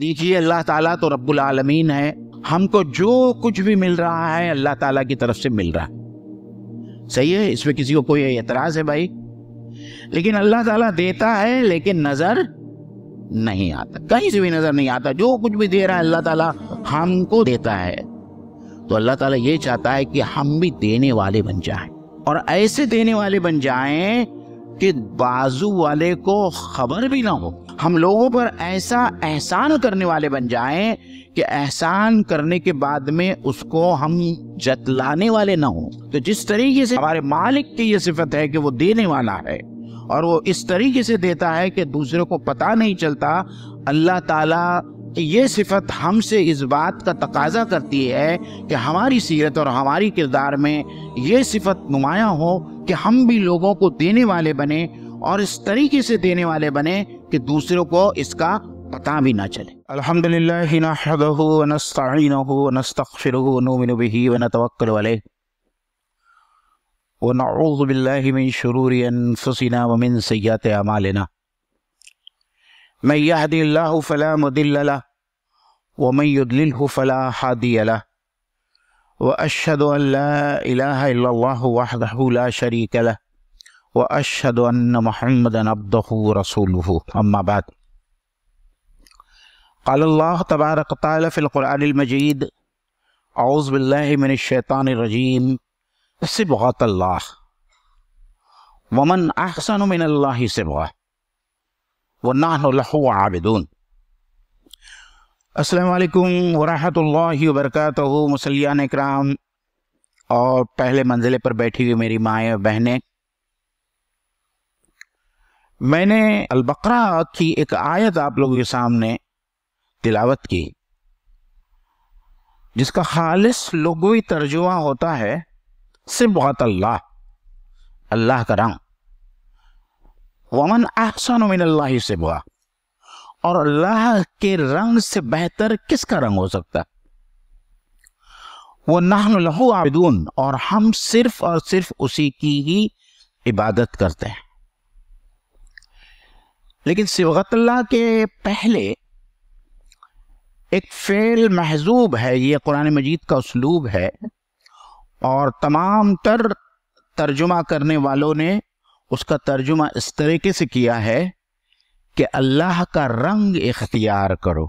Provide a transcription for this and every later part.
दीजिए अल्लाह ताला तो रब्बुल आलमीन है हमको जो कुछ भी मिल रहा है अल्लाह ताला की तरफ से मिल रहा है सही है इसमें किसी को कोई एतराज़ है भाई लेकिन अल्लाह ताला देता है लेकिन नज़र नहीं आता कहीं से भी नज़र नहीं आता जो कुछ भी दे रहा है अल्लाह ताला हमको देता है तो अल्लाह ताला ये चाहता है कि हम भी देने वाले बन जाएं और ऐसे देने वाले बन जाएं कि बाजू वाले को खबर भी ना हो हम लोगों पर ऐसा एहसान करने वाले बन जाएं कि एहसान करने के बाद में उसको हम जतलाने वाले ना हों तो जिस तरीके से हमारे मालिक की ये सिफत है कि वो देने वाला है और वो इस तरीके से देता है कि दूसरे को पता नहीं चलता अल्लाह ताला ये सिफत हमसे इस बात का तकाजा करती है कि हमारी सीरत और हमारी किरदार में ये सिफत नुमाया हो कि हम भी लोगों को देने वाले बने और इस तरीके से देने वाले बने कि दूसरों को इसका पता भी ना चले अल्हम्दुलिल्लाह नहमदहु व नस्तईनुहु व नस्तगफिरुहु व नुमिनु बिही व नतवक्कलु अलैह व नऊज़ु बिल्लाहि मिन शुरूरि अनफुसिना व मिन सय्यिआति अमालिना मन यहदिल्लाहु फला मुदिल्ल लह व मन युद्लिलहु وأشهد أن محمدا عبده ورسوله أما بعد قال الله تبارك وتعالى في القرآن المجيد أعوذ بالله من الشيطان الرجيم صبغة الله ومن أحسن من الله صبغة ونحن له عابدون السلام عليكم ورحمة الله وبركاته مسلیان اکرام اور پہلے منزلے پر بیٹھی ہوئی میری مائیں اور بہنیں मैंने अलबकरा की एक आयत आप लोगों के सामने तिलावत की जिसका खालिस लोगोई तर्जुमा होता है से बहुत अल्लाह अल्लाह का रंग वमन आसान मिनल्ला से बुआ और अल्लाह के रंग से बेहतर किसका रंग हो सकता वो नाहू आबिदून और हम सिर्फ और सिर्फ उसी की ही इबादत करते हैं लेकिन सिवगतल्ला के पहले एक फेल महजूब है ये कुरान मजीद का उसलूब है और तमाम तर तर्जुमा करने वालों ने उसका तर्जुमा इस तरीके से किया है कि अल्लाह का रंग इख्तियार करो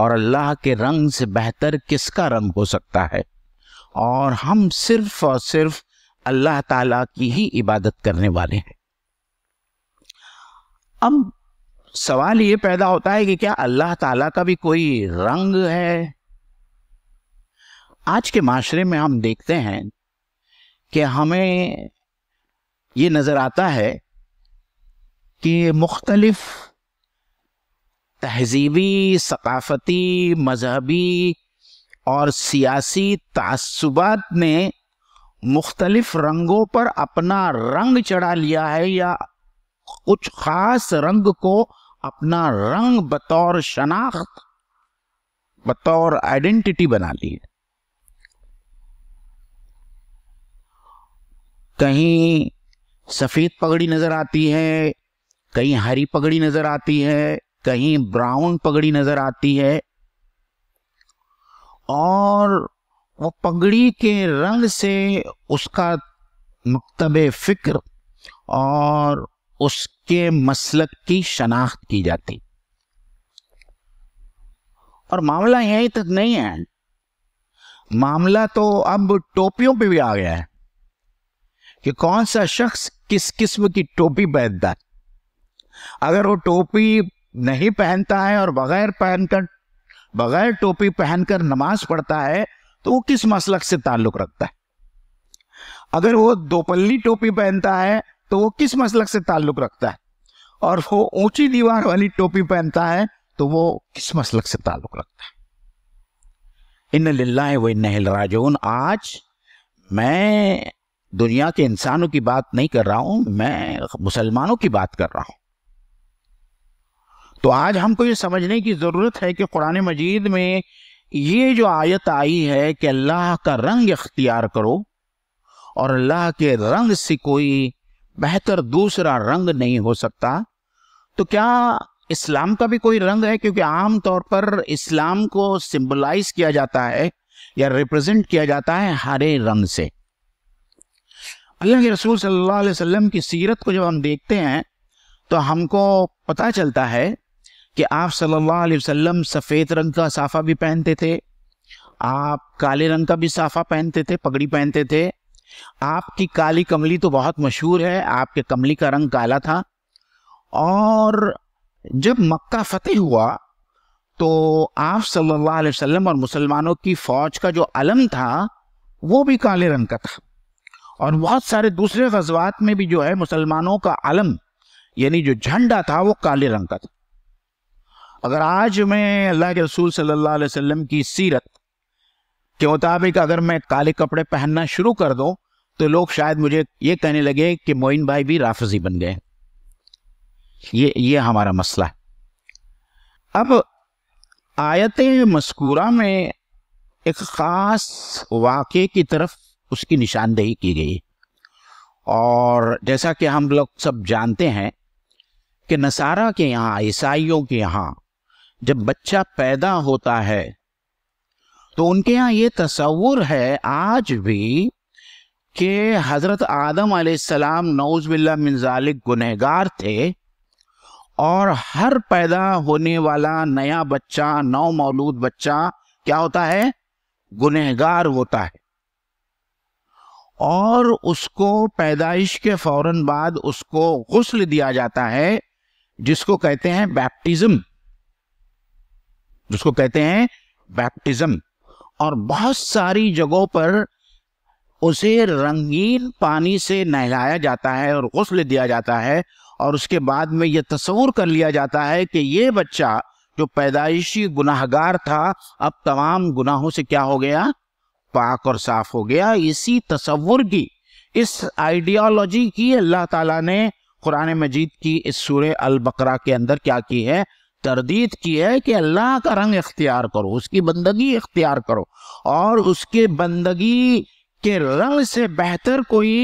और अल्लाह के रंग से बेहतर किसका रंग हो सकता है और हम सिर्फ और सिर्फ अल्लाह ताला की ही इबादत करने वाले हैं अब सवाल ये पैदा होता है कि क्या अल्लाह ताला का भी कोई रंग है आज के माशरे में हम देखते हैं कि हमें ये नज़र आता है कि मुख्तलफ़ तहजीबी सकाफ़ती मजहबी और सियासी तसुबात ने मुख्तलिफ रंगों पर अपना रंग चढ़ा लिया है या कुछ खास रंग को अपना रंग बतौर शनाख्त बतौर आइडेंटिटी बना ली है कहीं सफ़ेद पगड़ी नज़र आती है कहीं हरी पगड़ी नज़र आती है कहीं ब्राउन पगड़ी नज़र आती है और वो पगड़ी के रंग से उसका मकतब फ़िक्र और उसके मसलक की शनाख्त की जाती और मामला यहीं तक नहीं है मामला तो अब टोपियों पे भी आ गया है कि कौन सा शख्स किस किस्म की टोपी पहनता है अगर वो टोपी नहीं पहनता है और बगैर पहनकर बगैर टोपी पहनकर नमाज पढ़ता है तो वो किस मसलक से ताल्लुक रखता है अगर वो दोपल्ली टोपी पहनता है तो वो किस मसलक से ताल्लुक रखता है और वो ऊंची दीवार वाली टोपी पहनता है तो वो किस मसलक से ताल्लुक रखता है इन लाला व इन राजून आज मैं दुनिया के इंसानों की बात नहीं कर रहा हूं मैं मुसलमानों की बात कर रहा हूं तो आज हमको ये समझने की ज़रूरत है कि कुरान मजीद में ये जो आयत आई है कि अल्लाह का रंग इख्तियार करो और अल्लाह के रंग से कोई बेहतर दूसरा रंग नहीं हो सकता तो क्या इस्लाम का भी कोई रंग है क्योंकि आम तौर पर इस्लाम को सिंबलाइज किया जाता है या रिप्रेजेंट किया जाता है हरे रंग से अल्लाह के रसूल सल्लल्लाहु अलैहि वसल्लम की सीरत को जब हम देखते हैं तो हमको पता चलता है कि आप सल्लल्लाहु अलैहि वसल्लम सफ़ेद रंग का साफ़ा भी पहनते थे आप काले रंग का भी साफ़ा पहनते थे पगड़ी पहनते थे आपकी काली कमली तो बहुत मशहूर है आपके कमली का रंग काला था और जब मक्का फतेह हुआ तो आप सल्लल्लाहु अलैहि वसल्लम और मुसलमानों की फौज का जो अलम था वो भी काले रंग का था और बहुत सारे दूसरे गजवात में भी जो है मुसलमानों का अलम यानी जो झंडा था वो काले रंग का था अगर आज मैं अल्लाह के रसूल सल्लल्लाहु अलैहि वसल्लम की सीरत के मुताबिक अगर मैं काले कपड़े पहनना शुरू कर दूं तो लोग शायद मुझे ये कहने लगे कि मोइन भाई भी राफजी बन गए ये ये हमारा मसला है अब आयत मस्कूरा में एक ख़ास वाक़े की तरफ उसकी निशानदेही की गई और जैसा कि हम लोग सब जानते हैं कि नसारा के यहाँ ईसाइयों के यहाँ जब बच्चा पैदा होता है तो उनके यहाँ ये तस्वुर है आज भी कि हज़रत आदम सलाम नौज़बिल्ला मिनजालिक गुनहगार थे और हर पैदा होने वाला नया बच्चा नौ मौलूद बच्चा क्या होता है गुनहगार होता है और उसको पैदाइश के फौरन बाद उसको गसल दिया जाता है जिसको कहते हैं बैप्टिज्म जिसको कहते हैं बैप्टिज्म और बहुत सारी जगहों पर उसे रंगीन पानी से नहलाया जाता है और गसल दिया जाता है और उसके बाद में यह तस्वूर कर लिया जाता है कि ये बच्चा जो पैदाइशी गुनाहगार था अब तमाम गुनाहों से क्या हो गया पाक और साफ हो गया इसी तस्वुर की इस आइडियोलॉजी की अल्लाह ताला ने कुरान मजीद की इस सूर्य अल बकरा के अंदर क्या की है तरदीद की है कि अल्लाह का रंग इख्तियार करो उसकी बंदगी इख्तियार करो और उसके बंदगी के रंग से बेहतर कोई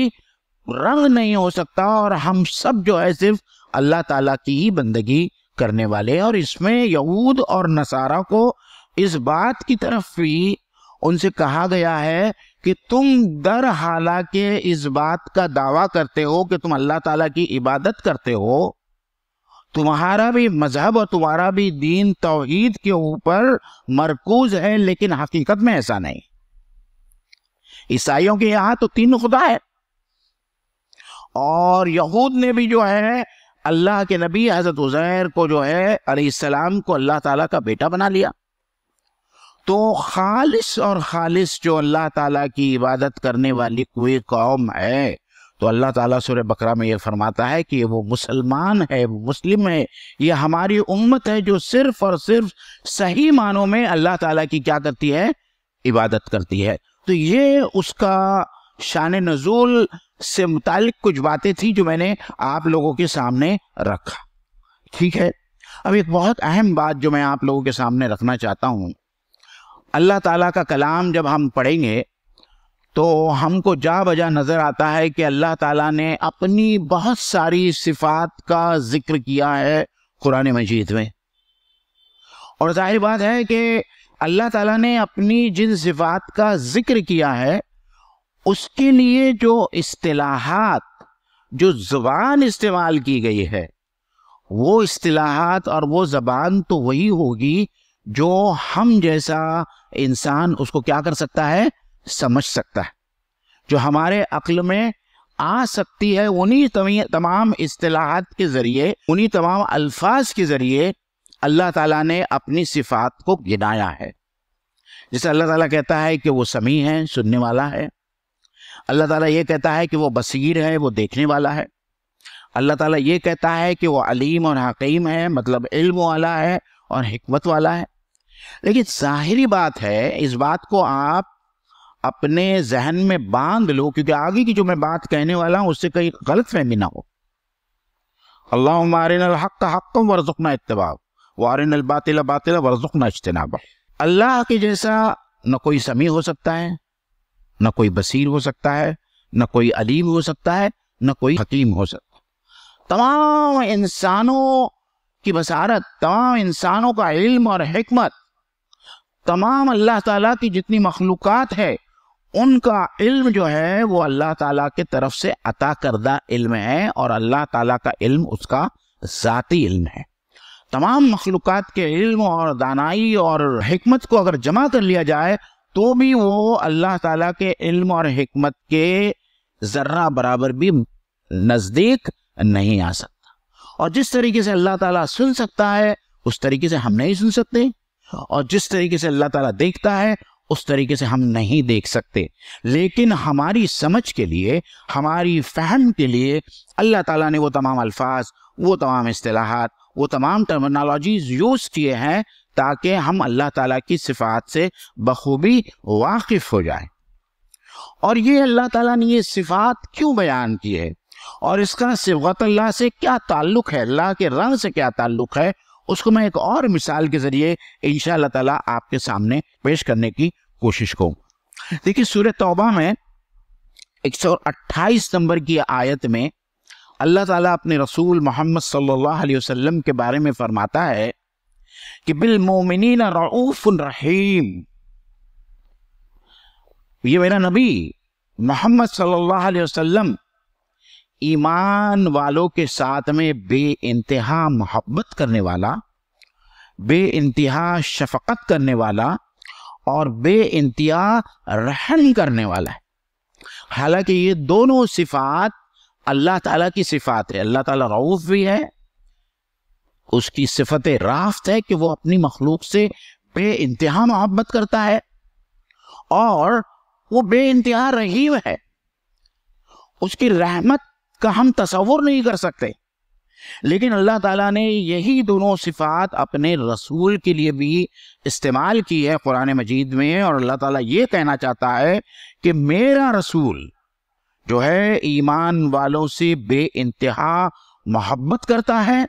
रंग नहीं हो सकता और हम सब जो है सिर्फ अल्लाह ताला की ही बंदगी करने वाले हैं और इसमें यहूद और नसारा को इस बात की तरफ भी उनसे कहा गया है कि तुम दर हालांकि इस बात का दावा करते हो कि तुम अल्लाह ताला की इबादत करते हो तुम्हारा भी मजहब और तुम्हारा भी दीन तोहीद के ऊपर मरकूज है लेकिन हकीकत में ऐसा नहीं ईसाइयों के यहां तो तीन खुदा है और यहूद ने भी जो है अल्लाह के नबी हजरत उजैर को जो है अलीसलाम को अल्लाह ताला का बेटा बना लिया तो खालिश और खालिश जो अल्लाह ताला की इबादत करने वाली कोई कौम है तो अल्लाह ताला सूर्य बकरा में ये फरमाता है कि वो मुसलमान है वो मुस्लिम है ये हमारी उम्मत है जो सिर्फ और सिर्फ सही मानों में अल्लाह ताला की क्या करती है इबादत करती है तो ये उसका शान नजूल से मुतालिक कुछ बातें थी जो मैंने आप लोगों के सामने रखा ठीक है अब एक बहुत अहम बात जो मैं आप लोगों के सामने रखना चाहता हूँ अल्लाह ताला का कलाम जब हम पढ़ेंगे तो हमको जा बजा नज़र आता है कि अल्लाह ताला ने अपनी बहुत सारी सिफात का जिक्र किया है कुरान मजीद में और जाहिर बात है कि अल्लाह ताला ने अपनी जिन सिफात का जिक्र किया है उसके लिए जो असलाहत जो ज़बान इस्तेमाल की गई है वो असलाहत और वो ज़बान तो वही होगी जो हम जैसा इंसान उसको क्या कर सकता है समझ सकता है जो हमारे अक्ल में आ सकती है उन्हीं तमाम असलाहत के ज़रिए उन्हीं तमाम अल्फाज के ज़रिए अल्लाह ताला ने अपनी सिफात को गिनाया है जैसे अल्लाह ताला कहता है कि वो समी है सुनने वाला है अल्लाह ताला ये कहता है कि वो बसीर है वो देखने वाला है अल्लाह ताला ये कहता है कि वो अलीम और हकीम है मतलब इल्म वाला है और हमत वाला है लेकिन जाहिर बात है इस बात को आप अपने जहन में बांध लो क्योंकि आगे की जो मैं बात कहने वाला हूं उससे कहीं गलत फहमी ना हो अल्लाह मारिन हक हक वर्जुकना इतवा वारिन बातिला बातिला वर्जुकना इज्तना अल्लाह के जैसा न कोई समी हो सकता है न कोई बसीर हो सकता है न कोई अलीम हो सकता है न कोई हकीम हो सकता तमाम इंसानों की बसारत तमाम इंसानों का इल्म और हमत तमाम अल्लाह ताला की जितनी मखलूक है उनका इल्म जो है वो अल्लाह ताला के तरफ से अता करदा इल्म है और अल्लाह ताला का इल्म उसका ज़ाती इल्म है तमाम मखलूक़ के इल्म और दानाई और हमत को अगर जमा कर लिया जाए तो भी वो अल्लाह ताला के इल्म और हमत के ज़र्रा बराबर भी नज़दीक नहीं आ सकता और जिस तरीके से अल्लाह ताला सुन सकता है उस तरीके से हम नहीं सुन सकते और जिस तरीके से अल्लाह ताला देखता है उस तरीके से हम नहीं देख सकते लेकिन हमारी समझ के लिए हमारी फहम के लिए अल्लाह ताला ने वो तमाम अल्फाज वो तमाम असलाहत वो तमाम टर्मिनोलॉजीज यूज़ किए हैं ताकि हम अल्लाह ताला की सिफात से बखूबी वाकिफ़ हो जाए और ये अल्लाह ताला ने ये सिफात क्यों बयान की है और इसका सिफत अल्लाह से क्या ताल्लुक़ है अल्लाह के रंग से क्या ताल्लुक़ है उसको मैं एक और मिसाल के जरिए इन ताला आपके सामने पेश करने की कोशिश करूँ देखिए सूर्य तौबा में 128 नंबर की आयत में अल्लाह ताला अपने रसूल मोहम्मद सल्लल्लाहु अलैहि वसल्लम के बारे में फरमाता है कि बिल मोमिन रहीम ये मेरा नबी मोहम्मद सल्लल्लाहु अलैहि वसल्लम ईमान वालों के साथ में बे इंतहा मोहब्बत करने वाला बे इंतहा शफकत करने वाला और बे इंतहा रहम करने वाला है हालांकि ये दोनों सिफात अल्लाह ताला की सिफात है अल्लाह ताला रऊफ भी है उसकी सिफत राफ्त है कि वो अपनी मखलूक से बे इंतहा मोहब्बत करता है और वो बे इंतहा रहीम है उसकी रहमत का हम तस्वुर नहीं कर सकते लेकिन अल्लाह ताला ने यही दोनों सिफात अपने रसूल के लिए भी इस्तेमाल की है कुरान मजीद में और अल्लाह ताला ये कहना चाहता है कि मेरा रसूल जो है ईमान वालों से बे इंतहा मोहब्बत करता है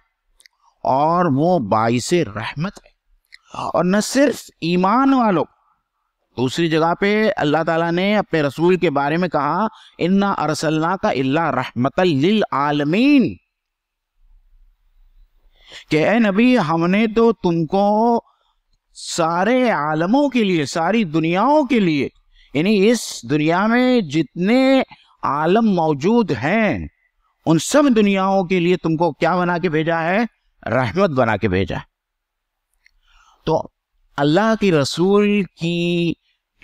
और वो बाईस रहमत है और न सिर्फ ईमान वालों दूसरी जगह पे अल्लाह ताला ने अपने रसूल के बारे में कहा इन्ना अरसलना का इल्ला लिल आलमीन के नबी हमने तो तुमको सारे आलमों के लिए सारी दुनियाओं के लिए यानी इस दुनिया में जितने आलम मौजूद हैं उन सब दुनियाओं के लिए तुमको क्या बना के भेजा है रहमत बना के भेजा है तो अल्लाह के रसूल की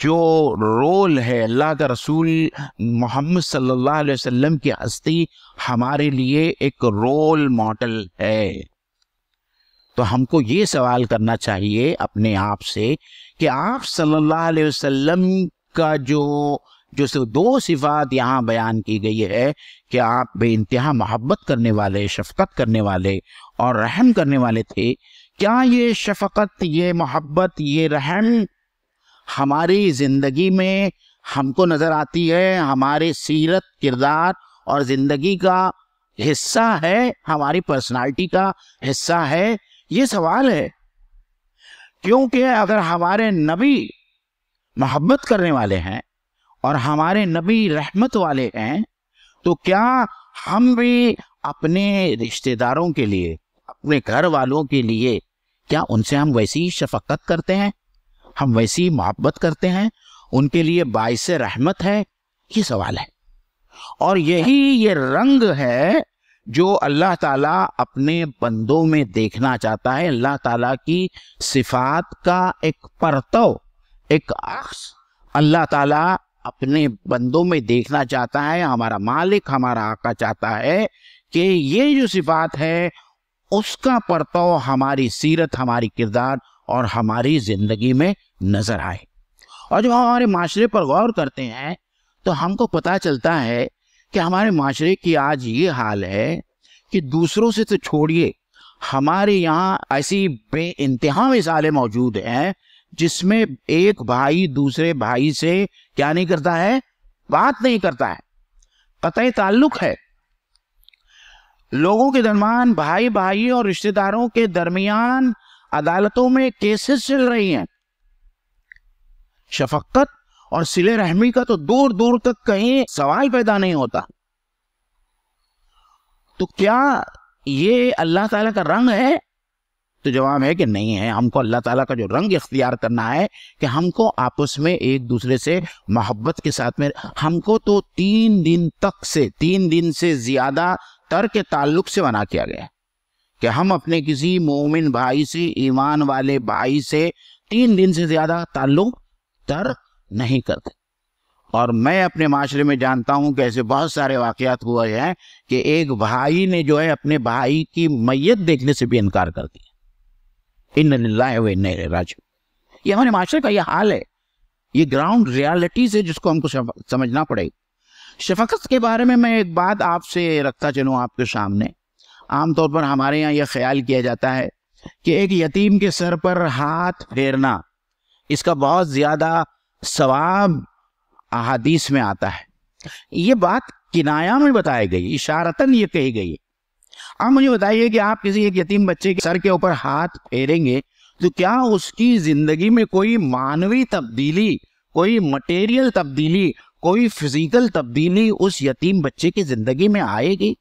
जो रोल है अल्लाह का रसूल मोहम्मद सल्लल्लाहु अलैहि वसल्लम की हस्ती हमारे लिए एक रोल मॉडल है तो हमको ये सवाल करना चाहिए अपने आप से कि आप सल्लल्लाहु अलैहि वसल्लम का जो जो दो सिफात यहाँ बयान की गई है कि आप बे इंतहा मोहब्बत करने वाले शफकत करने वाले और रहम करने वाले थे क्या ये शफकत ये मोहब्बत ये रहम हमारी ज़िंदगी में हमको नज़र आती है हमारे सीरत किरदार और ज़िंदगी का हिस्सा है हमारी पर्सनालिटी का हिस्सा है ये सवाल है क्योंकि अगर हमारे नबी मोहब्बत करने वाले हैं और हमारे नबी रहमत वाले हैं तो क्या हम भी अपने रिश्तेदारों के लिए अपने घर वालों के लिए क्या उनसे हम वैसी शफकत करते हैं हम वैसी मोहब्बत करते हैं उनके लिए बायस रहमत है ये सवाल है और यही ये रंग है जो अल्लाह ताला अपने बंदों में देखना चाहता है अल्लाह ताला की सिफात का एक परतव एक अक्स अल्लाह ताला अपने बंदों में देखना चाहता है हमारा मालिक हमारा आका चाहता है कि ये जो सिफात है उसका परताव हमारी सीरत हमारी किरदार और हमारी जिंदगी में नजर आए और जब हम हमारे माशरे पर गौर करते हैं तो हमको पता चलता है कि हमारे माशरे की आज ये हाल है कि दूसरों से तो छोड़िए हमारे यहाँ ऐसी बे इंतहा मिसालें मौजूद हैं जिसमें एक भाई दूसरे भाई से क्या नहीं करता है बात नहीं करता है कतई ताल्लुक है लोगों के दरमियान भाई भाई और रिश्तेदारों के दरमियान अदालतों में केसेस चल रही हैं शफक्कत और सिले रहमी का तो दूर दूर तक कहीं सवाल पैदा नहीं होता तो क्या ये अल्लाह ताला का रंग है तो जवाब है कि नहीं है हमको अल्लाह ताला का जो रंग इख्तियार करना है कि हमको आपस में एक दूसरे से मोहब्बत के साथ में हमको तो तीन दिन तक से तीन दिन से ज़्यादा तर के ताल्लुक से मना किया गया कि हम अपने किसी मोमिन भाई से ईमान वाले भाई से तीन दिन से ज्यादा ताल्लुक तर नहीं करते और मैं अपने माशरे में जानता हूं कि ऐसे बहुत सारे वाकयात हुए हैं कि एक भाई ने जो है अपने भाई की मैयत देखने से भी इनकार कर दिया इन हुए राज ये हमारे माशरे का ये हाल है ये ग्राउंड रियलिटी से जिसको हमको समझना पड़ेगा शफकत के बारे में मैं एक बात आपसे रखता चलूँ आपके सामने आमतौर पर हमारे यहाँ यह ख्याल किया जाता है कि एक यतीम के सर पर हाथ फेरना इसका बहुत ज़्यादा सवाब अहादीस में आता है ये बात किनाया में बताई गई इशारतन ये कही गई है आप मुझे बताइए कि आप किसी एक यतीम बच्चे के सर के ऊपर हाथ फेरेंगे तो क्या उसकी ज़िंदगी में कोई मानवीय तब्दीली कोई मटेरियल तब्दीली कोई फिजिकल तब्दीली उस यतीम बच्चे की जिंदगी में आएगी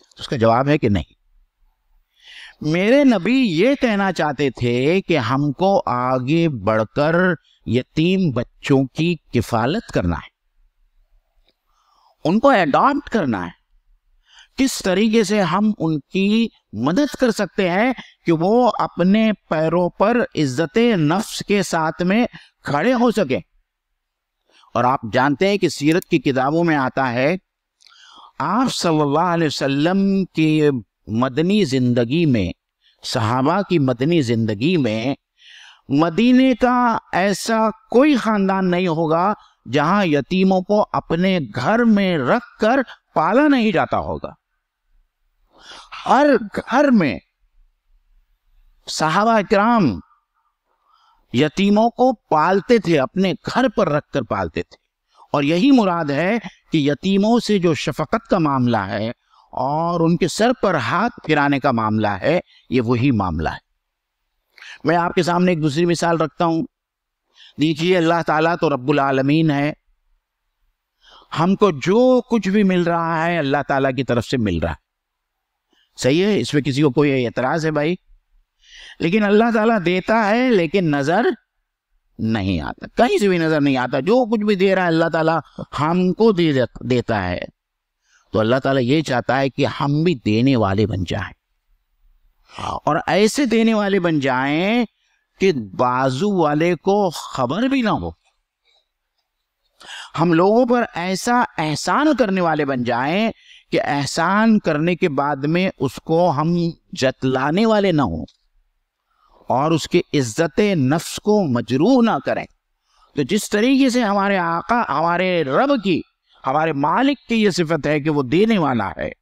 तो उसका जवाब है कि नहीं मेरे नबी ये कहना चाहते थे कि हमको आगे बढ़कर यतीम बच्चों की किफालत करना है उनको एडॉप्ट करना है किस तरीके से हम उनकी मदद कर सकते हैं कि वो अपने पैरों पर इज्जत नफ्स के साथ में खड़े हो सके और आप जानते हैं कि सीरत की किताबों में आता है आप सल्लल्लाहु अलैहि वसल्लम की मदनी ज़िंदगी में सहाबा की मदनी ज़िंदगी में मदीने का ऐसा कोई ख़ानदान नहीं होगा जहां यतीमों को अपने घर में रख कर पाला नहीं जाता होगा हर घर में सहाबा इक्राम यतीमों को पालते थे अपने घर पर रखकर पालते थे और यही मुराद है कि यतीमों से जो शफकत का मामला है और उनके सर पर हाथ फिराने का मामला है ये वही मामला है मैं आपके सामने एक दूसरी मिसाल रखता हूं देखिए अल्लाह ताला तो रब्बुल आलमीन है हमको जो कुछ भी मिल रहा है अल्लाह ताला की तरफ से मिल रहा है सही है इसमें किसी को कोई एतराज़ है भाई लेकिन अल्लाह ताला देता है लेकिन नजर नहीं आता कहीं से भी नजर नहीं आता जो कुछ भी दे रहा है अल्लाह ताला हमको दे देता है तो अल्लाह ताला ये चाहता है कि हम भी देने वाले बन जाएं और ऐसे देने वाले बन जाएं कि बाजू वाले को खबर भी ना हो हम लोगों पर ऐसा एहसान करने वाले बन जाएं कि एहसान करने के बाद में उसको हम जतलाने वाले ना हों और उसके इज्जत नफ्स को मजरूह ना करें तो जिस तरीके से हमारे आका हमारे रब की हमारे मालिक की यह सिफत है कि वो देने वाला है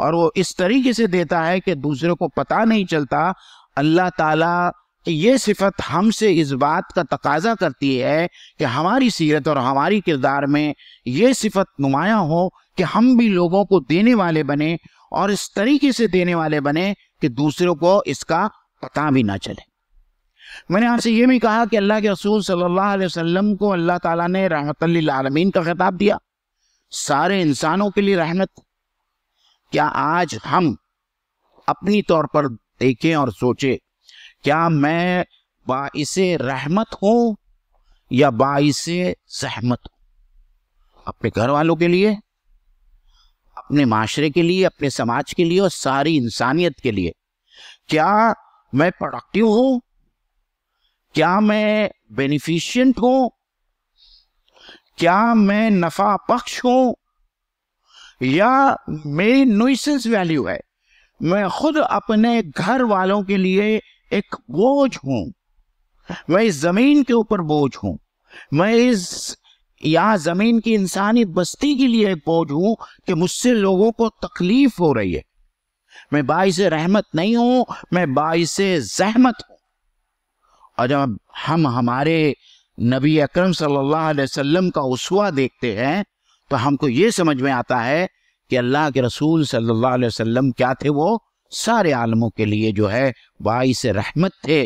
और वो इस तरीके से देता है कि दूसरे को पता नहीं चलता अल्लाह ताला ये सिफत हमसे इस बात का तकाजा करती है कि हमारी सीरत और हमारी किरदार में ये सिफत नुमाया हो कि हम भी लोगों को देने वाले बने और इस तरीके से देने वाले बने कि दूसरों को इसका पता भी ना चले मैंने आपसे ये भी कहा कि अल्लाह के रसूल सल्लल्लाहु अलैहि वसल्लम को अल्लाह ताला ने रहमतमीन का खिताब दिया सारे इंसानों के लिए रहमत क्या आज हम अपनी तौर पर देखें और सोचे क्या मैं बाइस रहमत हूं या बाइस सहमत हूं अपने घर वालों के लिए अपने माशरे के लिए अपने समाज के लिए और सारी इंसानियत के लिए क्या मैं प्रोडक्टिव हूं क्या मैं बेनिफिशियंट हूं क्या मैं नफा पक्ष हूं या मेरी नुसेंस वैल्यू है मैं खुद अपने घर वालों के लिए एक बोझ हूं मैं इस जमीन के ऊपर बोझ हूं मैं इस या जमीन की इंसानी बस्ती के लिए एक बोझ हूं कि मुझसे लोगों को तकलीफ हो रही है मैं बाई से रहमत नहीं हूं मैं बाई से जहमत हूं और जब हम हमारे नबी अकरम सल्लल्लाहु अलैहि वसल्लम का उसवा देखते हैं तो हमको ये समझ में आता है कि अल्लाह के रसूल सल्लल्लाहु अलैहि वसल्लम क्या थे वो सारे आलमों के लिए जो है बाईस रहमत थे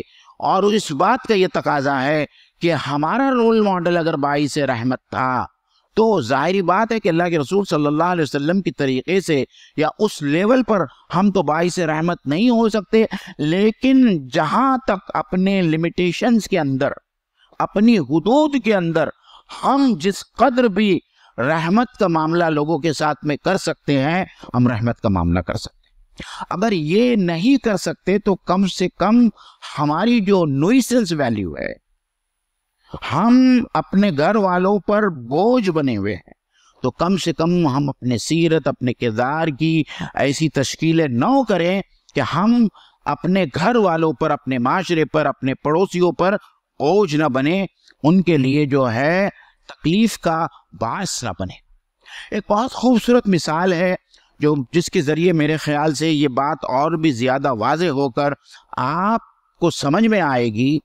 और इस बात का ये तकाजा है कि हमारा रोल मॉडल अगर बाई से रहमत था तो ज़ाहरी बात है कि अल्लाह के रसूल सल्लल्लाहु अलैहि वसल्लम के तरीके से या उस लेवल पर हम तो बाई से रहमत नहीं हो सकते लेकिन जहाँ तक अपने लिमिटेशंस के अंदर अपनी हदूद के अंदर हम जिस कदर भी रहमत का मामला लोगों के साथ में कर सकते हैं हम रहमत का मामला कर सकते हैं अगर ये नहीं कर सकते तो कम से कम हमारी जो नोइसेंस वैल्यू है हम अपने घर वालों पर बोझ बने हुए हैं तो कम से कम हम अपने सीरत अपने किरदार की ऐसी तश्कीलें न करें कि हम अपने घर वालों पर अपने माशरे पर अपने पड़ोसियों पर ओझ न बने उनके लिए जो है तकलीफ का बास न बने एक बहुत खूबसूरत मिसाल है जो जिसके ज़रिए मेरे ख्याल से ये बात और भी ज़्यादा वाज होकर आपको समझ में आएगी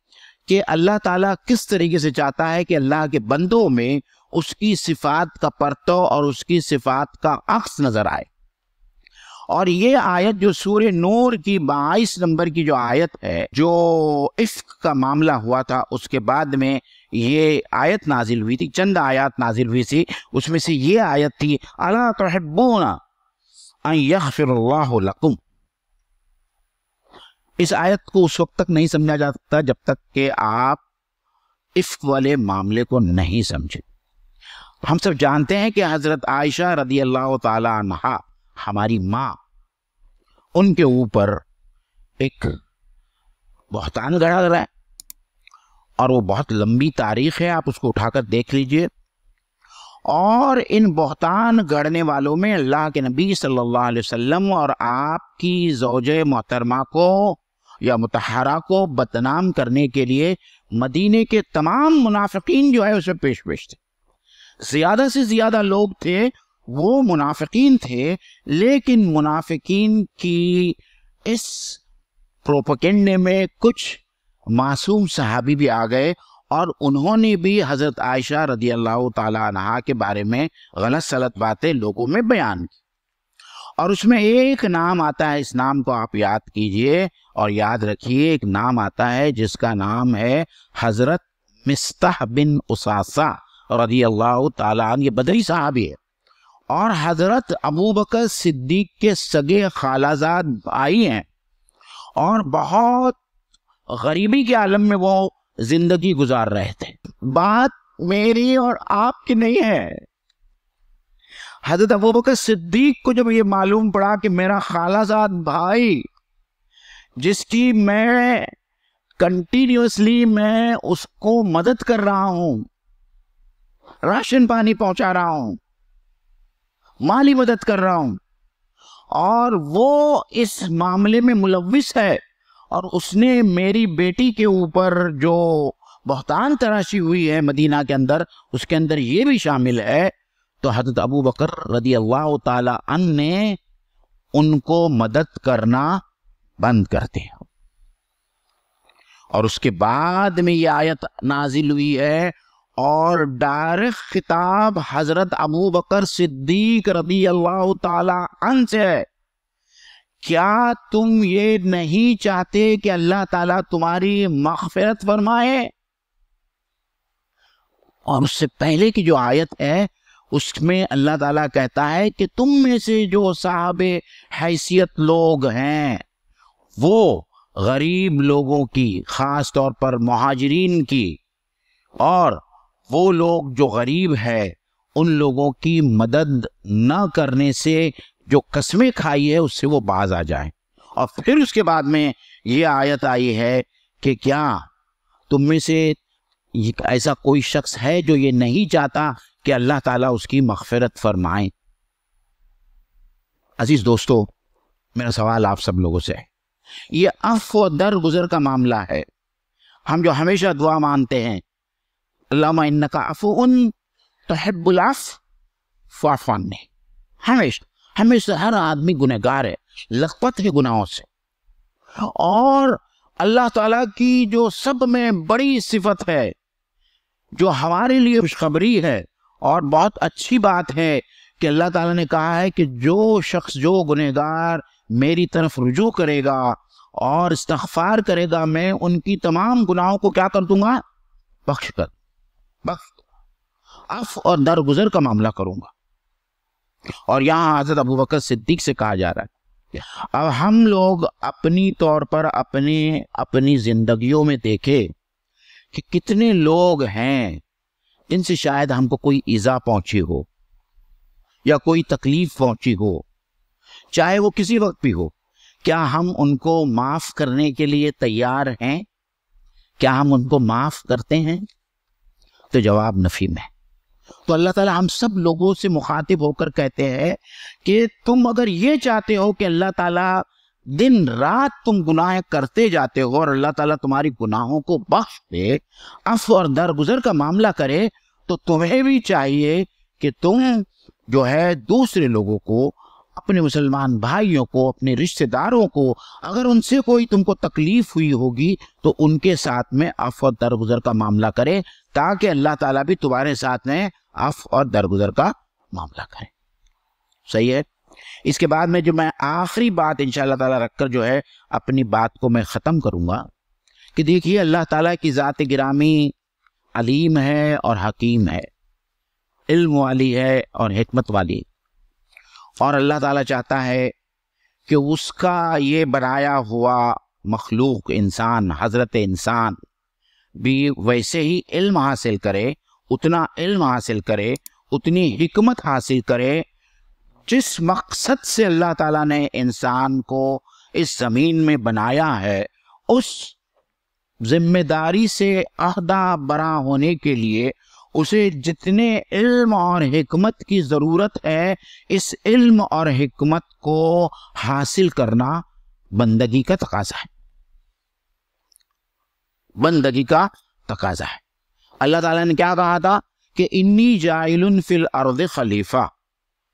कि अल्लाह ताला किस तरीके से चाहता है कि अल्लाह के बंदों में उसकी सिफात का परतो और उसकी सिफात का अक्स नजर आए और ये आयत जो सूर्य नूर की बाईस नंबर की जो आयत है जो इश्क का मामला हुआ था उसके बाद में ये आयत नाजिल हुई थी चंद आयत नाजिल हुई थी उसमें से ये आयत थी अला तहबूना यह फिर लकुम इस आयत को उस वक्त तक नहीं समझा जा सकता जब तक कि आप इफ वाले मामले को नहीं समझे हम सब जानते हैं कि हज़रत आयशा रदी अल्लाह तहा हमारी माँ उनके ऊपर एक बहतान गढ़ा रहा है और वो बहुत लंबी तारीख है आप उसको उठाकर देख लीजिए और इन बहतान गढ़ने वालों में अल्लाह के नबी सल्लल्लाहु अलैहि वसल्लम और आपकी जोज मोहतरमा को या मुतहरा को बदनाम करने के लिए मदीने के तमाम मुनाफिक जो है उसे पेश पेश थे ज़्यादा से ज़्यादा लोग थे वो मुनाफिक थे लेकिन मुनाफिक की इस प्रोपोकेंडे में कुछ मासूम सहाबी भी आ गए और उन्होंने भी हज़रत आयशा रदी अल्लाह तला के बारे में गलत सलत बातें लोगों में बयान की और उसमें एक नाम आता है इस नाम को आप याद कीजिए और याद रखिए एक नाम आता है जिसका नाम है हज़रत मिस्ता बिन उसासा रजी अल्लाह ये बदरी साहबी है और हज़रत अबू बकर सिद्दीक के सगे खालाजाद भाई हैं और बहुत गरीबी के आलम में वो ज़िंदगी गुजार रहे थे बात मेरी और आपकी नहीं है हजरत अबू बकर सिद्दीक को जब ये मालूम पड़ा कि मेरा खालाजाद भाई जिसकी मैं कंटिन्यूसली मैं उसको मदद कर रहा हूं राशन पानी पहुंचा रहा हूं माली मदद कर रहा हूं और वो इस मामले में मुलविस है और उसने मेरी बेटी के ऊपर जो बहुतान तराशी हुई है मदीना के अंदर उसके अंदर ये भी शामिल है तो हजरत अबू बकर रदी अल्लाह तन ने उनको मदद करना बंद कर दिया और उसके बाद में ये आयत नाजिल हुई है और डायरेक्ट खिताब हजरत अबू बकर सिद्दीक रदी अल्लाह तन से है क्या तुम ये नहीं चाहते कि अल्लाह ताला तुम्हारी मखफरत फरमाए और उससे पहले की जो आयत है उसमें अल्लाह ताला कहता है कि तुम में से जो साहब हैसियत लोग हैं वो गरीब लोगों की ख़ास तौर पर महाजरीन की और वो लोग जो गरीब है उन लोगों की मदद न करने से जो कस्में खाई है उससे वो बाज आ जाए और फिर उसके बाद में ये आयत आई है कि क्या तुम में से ऐसा कोई शख्स है जो ये नहीं चाहता कि अल्लाह ताला उसकी मगफरत फरमाए अजीज दोस्तों मेरा सवाल आप सब लोगों से है ये अफ व दर गुजर का मामला है हम जो हमेशा दुआ मानते हैं अल्लामा इन्नका उन तो फाफान ने हमेशा हमेशा हर आदमी गुनहगार है लखपत है गुनाहों से और अल्लाह ताला की जो सब में बड़ी सिफत है जो हमारे लिए खुशखबरी है और बहुत अच्छी बात है कि अल्लाह ताला ने कहा है कि जो शख्स जो गुनहगार मेरी तरफ रुजू करेगा और इस्तफार करेगा मैं उनकी तमाम गुनाहों को क्या कर दूंगा बख्श कर बख्श अफ और दरगुजर का मामला करूंगा और यहां हजरत अबू बकर सिद्दीक से कहा जा रहा है अब हम लोग अपनी तौर पर अपने अपनी जिंदगियों में देखे कि कितने लोग हैं इनसे शायद हमको कोई ईजा पहुंची हो या कोई तकलीफ पहुंची हो चाहे वो किसी वक्त भी हो क्या हम उनको माफ करने के लिए तैयार हैं क्या हम उनको माफ करते हैं तो जवाब नफी में तो अल्लाह ताला हम सब लोगों से मुखातिब होकर कहते हैं कि तुम अगर ये चाहते हो कि अल्लाह ताला दिन रात तुम गुनाह करते जाते हो और अल्लाह ताला तुम्हारी गुनाहों को बख्श दे अफ और दरगुजर का मामला करे तो तुम्हें भी चाहिए कि तुम जो है दूसरे लोगों को अपने मुसलमान भाइयों को अपने रिश्तेदारों को अगर उनसे कोई तुमको तकलीफ हुई होगी तो उनके साथ में अफ और दरगुजर का मामला करे ताकि अल्लाह ताला भी तुम्हारे साथ में अफ और दरगुजर का मामला करे सही है इसके बाद में जो मैं आखिरी बात इन ताला रखकर जो है अपनी बात को मैं ख़त्म करूँगा कि देखिए अल्लाह ताला की ज़ात ग्रामी अलीम है और हकीम है इल्म वाली है और हमत वाली और अल्लाह ताला चाहता है कि उसका ये बनाया हुआ मखलूक इंसान हज़रत इंसान भी वैसे ही इल्म हासिल करे उतना इल्म हासिल करे उतनी हमत हासिल करे जिस मकसद से अल्लाह ताला ने इंसान को इस ज़मीन में बनाया है उस जिम्मेदारी से अहदा बरा होने के लिए उसे जितने इल्म और हमत की ज़रूरत है इस इल्म और हमत को हासिल करना बंदगी का तकाजा है बंदगी का तकाजा है अल्लाह ताला ने क्या कहा था कि इन्नी जाइल फिल अर्द खलीफा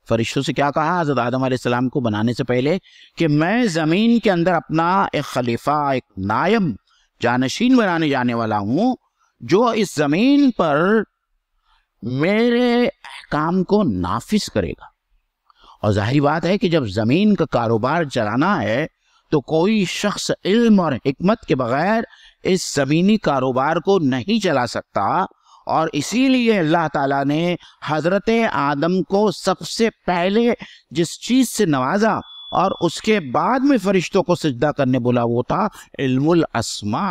फरिश्तों से क्या कहा हज़रत आदम आसमाम को बनाने से पहले कि मैं ज़मीन के अंदर अपना एक खलीफा एक नायब जानशीन बनाने जाने वाला हूं जो इस ज़मीन पर मेरे अहकाम को नाफिस करेगा और जाहिर बात है कि जब ज़मीन का कारोबार चलाना है तो कोई शख्स इल्म और हमत के बगैर इस ज़मीनी कारोबार को नहीं चला सकता और इसीलिए अल्लाह ताला ने हजरत आदम को सबसे पहले जिस चीज़ से नवाजा और उसके बाद में फरिश्तों को सजदा करने बोला वो था इल्मुल अस्मा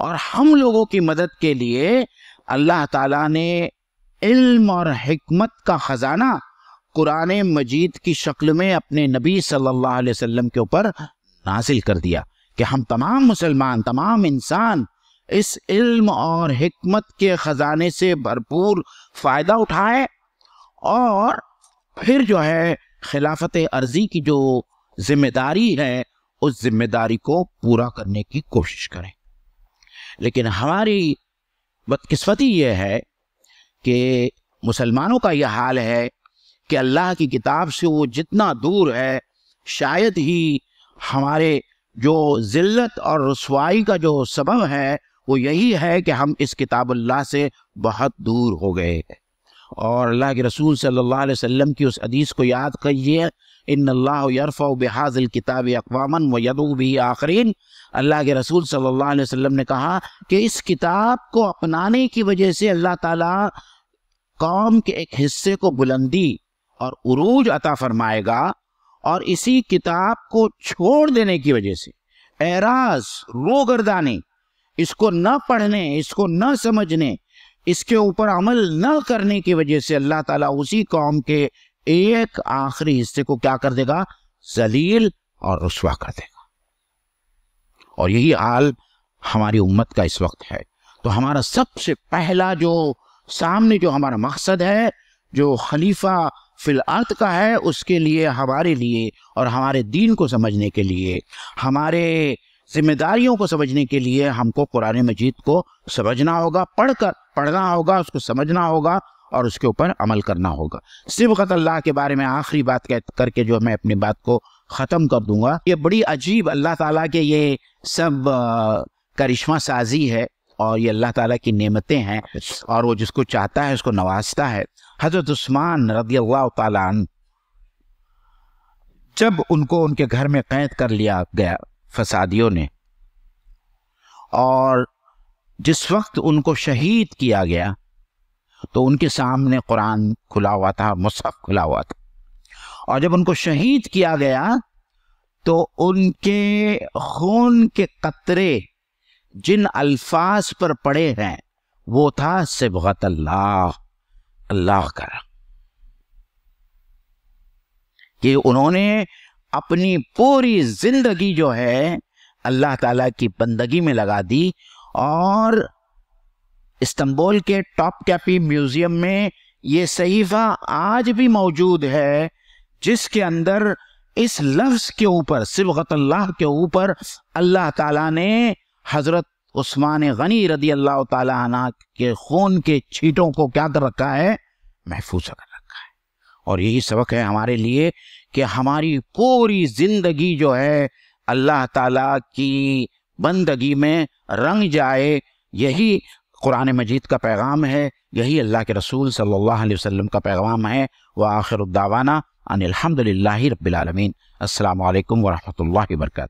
और हम लोगों की मदद के लिए अल्लाह ताला ने इल्म और हिकमत का ख़जाना कुरान मजीद की शक्ल में अपने नबी सल्लल्लाहु अलैहि वसल्लम के ऊपर नाजिल कर दिया कि हम तमाम मुसलमान तमाम इंसान इस इल्म और हमत के ख़जाने से भरपूर फ़ायदा उठाए और फिर जो है खिलाफत अर्जी की जो जिम्मेदारी है उस जिम्मेदारी को पूरा करने की कोशिश करें लेकिन हमारी बदकस्मती यह है कि मुसलमानों का यह हाल है कि अल्लाह की किताब से वो जितना दूर है शायद ही हमारे जो ज़िल्लत और रसवाई का जो सबब है वो यही है कि हम इस किताबुल्लाह से बहुत दूर हो गए हैं और अल्लाह के रसूल सल्लल्लाहु अलैहि वसल्लम की उस अदीस को याद करिए इन अल्लाहरफ़ बहाज़ किताब अकवामन व यदू आखरीन अल्लाह के रसूल सल्लल्लाहु अलैहि वसल्लम ने कहा कि इस किताब को अपनाने की वजह से अल्लाह ताला कौम के एक हिस्से को बुलंदी और उरूज अता फरमाएगा और इसी किताब को छोड़ देने की वजह से एराज रोगर्दानी इसको न पढ़ने इसको न समझने इसके ऊपर अमल न करने की वजह से अल्लाह ताला उसी कौम के एक आखिरी हिस्से को क्या कर देगा जलील और रसवा कर देगा और यही हाल हमारी उम्मत का इस वक्त है तो हमारा सबसे पहला जो सामने जो हमारा मकसद है जो खलीफा फिल अर्थ का है उसके लिए हमारे लिए और हमारे दीन को समझने के लिए हमारे जिम्मेदारियों को समझने के लिए हमको कुरान मजीद को समझना होगा पढ़कर पढ़ना होगा उसको समझना होगा और उसके ऊपर अमल करना होगा सिबकत अल्लाह के बारे में आखिरी बात करके जो मैं अपनी बात को ख़त्म कर दूंगा ये बड़ी अजीब अल्लाह ताला के ये सब करिश्मा साजी है और ये अल्लाह ताला की नेमतें हैं और वो जिसको चाहता है उसको नवाजता है हज़रत उस्मान रदी अल्लाह जब उनको उनके घर में कैद कर लिया गया फसादियों ने और जिस वक्त उनको शहीद किया गया तो उनके सामने कुरान खुला हुआ था मुसहफ खुला हुआ था और जब उनको शहीद किया गया तो उनके खून के कतरे जिन अल्फाज पर पड़े हैं वो था सिबगत अल्लाह अल्लाह का कि उन्होंने अपनी पूरी जिंदगी जो है अल्लाह ताला की बंदगी में लगा दी और इस्तंबोल के टॉप कैपी म्यूजियम में ये सहीफा आज भी मौजूद है जिसके अंदर इस लफ्ज के ऊपर सिबगतल्लाह के ऊपर अल्लाह ताला ने हजरत उस्मान गनी रदी अल्लाह तला के खून के छीटों को क्या कर रखा है महफूज कर रखा है और यही सबक है हमारे लिए कि हमारी पूरी जिंदगी जो है अल्लाह ताला की बंदगी में रंग जाए यही कुरान मजीद का पैगाम है यही अल्लाह के रसूल सल्लल्लाहु अलैहि वसल्लम का पैगाम है व आखिर उद्दावाना अनिलहमदिल्ला रबालमीन अल्लाम वरहमल वर्का